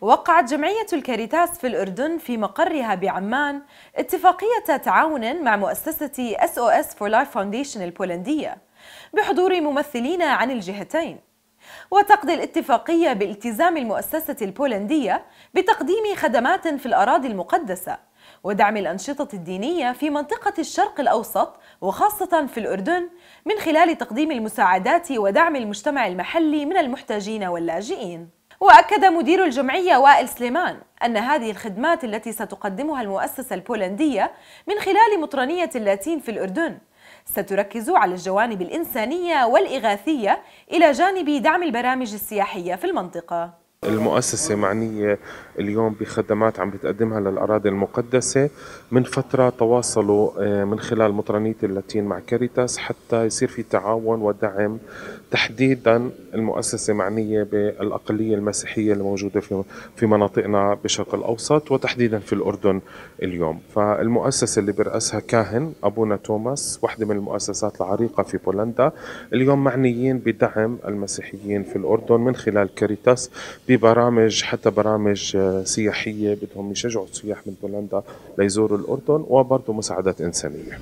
وقعت جمعية الكاريتاس في الأردن في مقرها بعمان اتفاقية تعاون مع مؤسسة SOS for Life Foundation البولندية بحضور ممثلين عن الجهتين وتقضي الاتفاقية بالتزام المؤسسة البولندية بتقديم خدمات في الأراضي المقدسة ودعم الأنشطة الدينية في منطقة الشرق الأوسط وخاصة في الأردن من خلال تقديم المساعدات ودعم المجتمع المحلي من المحتاجين واللاجئين وأكد مدير الجمعية وائل سليمان أن هذه الخدمات التي ستقدمها المؤسسة البولندية من خلال مطرنية اللاتين في الأردن ستركز على الجوانب الإنسانية والإغاثية إلى جانب دعم البرامج السياحية في المنطقة المؤسسة معنية اليوم بخدمات عم بتقدمها للأراضي المقدسة من فترة تواصلوا آه، من خلال مطرانية اللاتين مع كاريتاس حتى يصير في تعاون ودعم تحديدا المؤسسة معنية بالأقلية المسيحية الموجودة في في مناطقنا بالشرق الأوسط وتحديدا في الأردن اليوم فالمؤسسة اللي برأسها كاهن أبونا توماس واحدة من المؤسسات العريقة في بولندا اليوم معنيين بدعم المسيحيين في الأردن من خلال كاريتاس ببرامج حتى برامج آه، سياحيه بدهم يشجعوا السياح من بولندا ليزوروا الاردن وبرضه مساعدات انسانيه